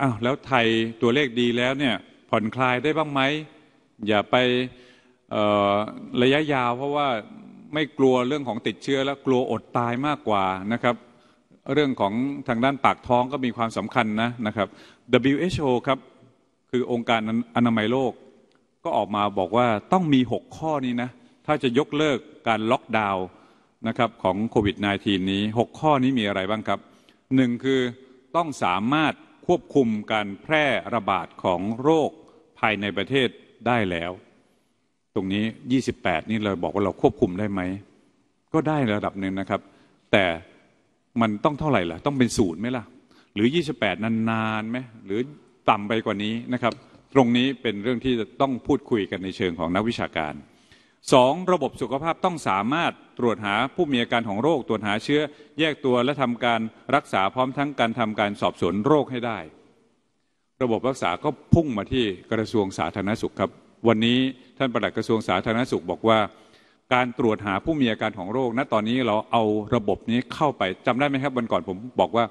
อ้าวแล้วไทยตัวเลขดีแล้วเนี่ย ผ่อนคลายได้บ้างไหม อย่าไประยะยาวเพราะว่าไม่กลัวเรื่องของติดเชื้อแล้ว กลัวอดตายมากกว่านะครับ เรื่องของทางด้านปากท้องก็มีความสำคัญนะนะครับ WHO ครับคือองค์การอนามัยโลก ก็ออกมาบอกว่าต้องมี 6 ข้อนี้นะ ถ้าจะยกเลิกการล็อกดาวน์นะครับของโควิด -19 นี้6ข้อนี้มีอะไรบ้างครับหนึ่งคือต้องสามารถควบคุมการแพร่ระบาดของโรคภายในประเทศได้แล้ว ตรงนี้ 28 นี่เราบอกว่าเราควบคุมได้ไหมก็ได้ระดับหนึ่งนะครับ แต่มันต้องเท่าไหร่ล่ะต้องเป็นศูนย์ไหมล่ะ หรือ 28 นานๆนไหมหรือต่ำไปกว่านี้นะครับ ตรงนี้เป็นเรื่องที่จะต้องพูดคุยกันในเชิงของนักวิชาการสองระบบสุขภาพต้องสามารถตรวจหาผู้มีอาการของโรค ตรวจหาเชื้อแยกตัว และทำการรักษาพร้อมทั้งการทำการสอบสวนโรคให้ได้ ระบบรักษาก็พุ่งมาที่กระทรวงสาธารณสุขครับ วันนี้ท่านประหลัดกระทรวงสาธารณสุขบอกว่าการตรวจหาผู้มีอาการของโรค ณตอนนี้เราเอาระบบนี้เข้าไปจำได้ไหมครับวันก่อนผมบอกว่า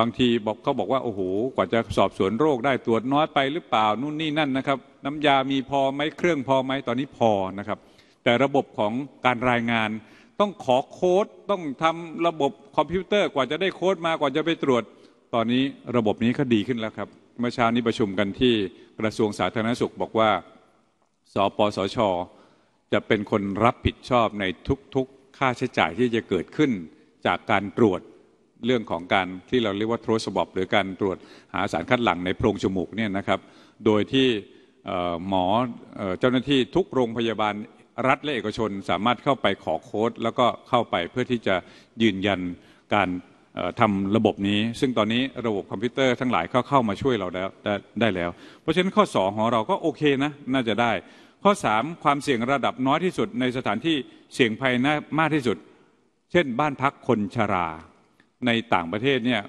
บางทีบอกเขาบอกว่าโอ้โหกว่าจะสอบสวนโรค ได้ตรวจน้อยไปหรือเปล่านู่นนี่นั่นนะครับน้ำยามีพอไหมเครื่องพอไหมตอนนี้พอนะครับ แต่ระบบของการรายงาน ต้องขอโค้ดต้องทำระบบคอมพิวเตอร์ กว่าจะได้โค้ดมากว่าจะไปตรวจตอนนี้ระบบนี้ก็ดีขึ้นแล้วครับเมื่อเช้านี้ประชุมกันที่กระทรวงสาธารณสุข บอกว่าสปสช จะเป็นคนรับผิดชอบในทุก ๆค่าใช้จ่ายที่จะเกิดขึ้น จากการตรวจเรื่องของการที่เราเรียกว่าโทรสบอบหรือการตรวจหาสารคัดหลั่งในโพรงจมูกเนี่ยนะครับ โดยที่หมอเจ้าหน้าที่ทุกโรงพยาบาลรัฐและเอกชนสามารถเข้าไปขอโค้ดแล้วก็เข้าไปเพื่อที่จะยืนยันการทำระบบนี้ ซึ่งตอนนี้ระบบคอมพิวเตอร์ทั้งหลายก็เข้ามาช่วยเราแล้วไดได้แล้ว เพราะฉะนั้นข้อ2ของเราก็โอเคนะน่าจะได้ข้อ 3 ความเสี่ยงระดับน้อยที่สุดในสถานที่เสี่ยงภัยมากที่สุด เช่นบ้านพักคนชราในต่างประเทศเนี่ย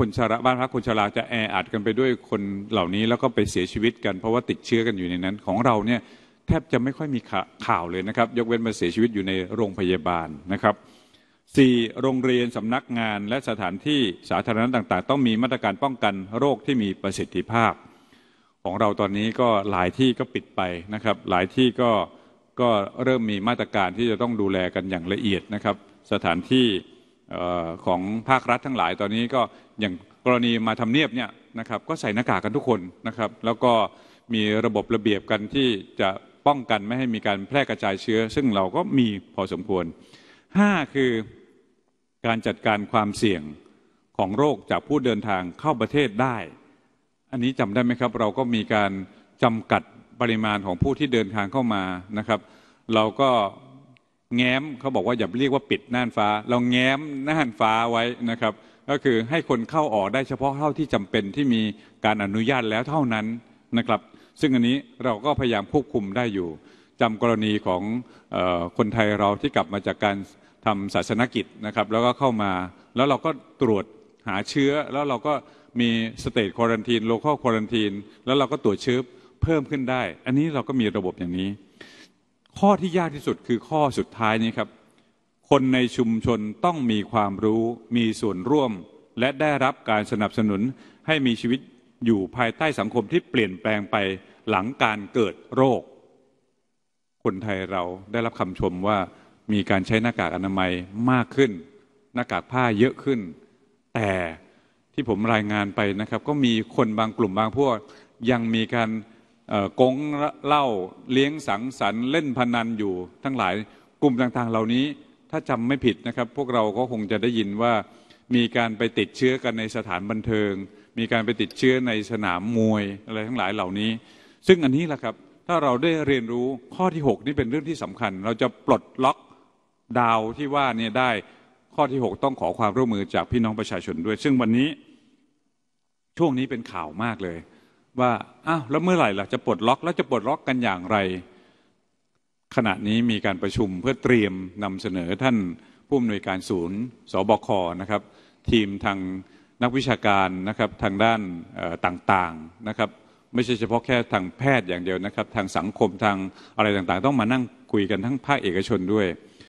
คนชราบ้านพักคนชราจะแออัดกันไปด้วยคนเหล่านี้แล้วก็ไปเสียชีวิตกันเพราะว่าติดเชื้อกันอยู่ในนั้น ของเราเนี่ยแทบจะไม่ค่อยมีข่าวเลยนะครับ ยกเว้นมาเสียชีวิตอยู่ในโรงพยาบาลนะครับ 4. โรงเรียนสำนักงาน และสถานที่สาธารณะต่าง ๆ ต้องมีมาตรการป้องกันโรคที่มีประสิทธิภาพ ของเราตอนนี้ก็หลายที่ก็ปิดไปนะครับ หลายที่ก็ก็เริ่มมีมาตรการที่จะต้องดูแลกันอย่างละเอียดนะครับ สถานที่ของภาครัฐทั้งหลายตอนนี้ก็อย่างกรณีมาทำเนียบเนี่ยนะครับ ก็ใส่หน้ากากกันทุกคนนะครับ แล้วก็มีระบบระเบียบกันที่จะป้องกันไม่ให้มีการแพร่กระจายเชื้อ ซึ่งเราก็มีพอสมควร5คือการจัดการความเสี่ยงของโรคจากผู้เดินทางเข้าประเทศได้ อันนี้จำได้ไหมครับ เราก็มีการจำกัดปริมาณของผู้ที่เดินทางเข้ามานะครับ เราก็แง้มเขาบอกว่าอย่าเรียกว่าปิดน่านฟ้า เราแง้มน่านฟ้าไว้นะครับ ก็คือให้คนเข้าออกได้เฉพาะเท่าที่จำเป็นที่มีการอนุญาตแล้วเท่านั้นนะครับซึ่งอันนี้เราก็พยายามควบคุมได้อยู่ จำกรณีของออคนไทยเราที่กลับมาจากการทำศาสนกิจนะครับ แล้วก็เข้ามาแล้วเราก็ตรวจหาเชื้อ แล้วเราก็มีสเตทควอรันทีนโลคอลควอรันทีนแล้วเราก็ตรวจเชื้อเพิ่มขึ้นได้ อันนี้เราก็มีระบบอย่างนี้ข้อที่ยากที่สุดคือข้อสุดท้ายนี้ครับ คนในชุมชนต้องมีความรู้ มีส่วนร่วมและได้รับการสนับสนุนให้มีชีวิตอยู่ภายใต้สังคมที่เปลี่ยนแปลงไปหลังการเกิดโรค คนไทยเราได้รับคำชมว่ามีการใช้หน้ากากอนามัยมากขึ้นหน้ากากผ้าเยอะขึ้น แต่ที่ผมรายงานไปนะครับ ก็มีคนบางกลุ่มบางพวก ยังมีการกงเล่าเลี้ยงสังสรรค์เล่นพนันอยู่ทั้งหลายกลุ่มต่างๆเหล่านี้ถ้าจำไม่ผิดนะครับพวกเราก็คงจะได้ยินว่ามีการไปติดเชื้อกันในสถานบันเทิง มีการไปติดเชื้อในสนามมวยอะไรทั้งหลายเหล่านี้ ซึ่งอันนี้แหละครับถ้าเราได้เรียนรู้ข้อที่ 6 นี่เป็นเรื่องที่สำคัญ เราจะปลดล็อกดาวที่ว่าเนี่ยได้ข้อที่ 6 ต้องขอความร่วมมือจากพี่น้องประชาชนด้วย ซึ่งวันนี้ช่วงนี้เป็นข่าวมากเลยว่าอ้าวแล้วเมื่อไหร่ล่ะจะปลดล็อกแล้วจะปลดล็อกกันอย่างไร ขณะนี้มีการประชุมเพื่อเตรียมนำเสนอท่านผู้อำนวยการศูนย์ สบคนะครับทีมทางนักวิชาการนะครับทางด้านต่างๆนะครับไม่ใช่เฉพาะแค่ทางแพทย์อย่างเดียวนะครับทางสังคมทางอะไรต่างๆ ต้องมานั่งคุยกันทั้งภาคเอกชนด้วย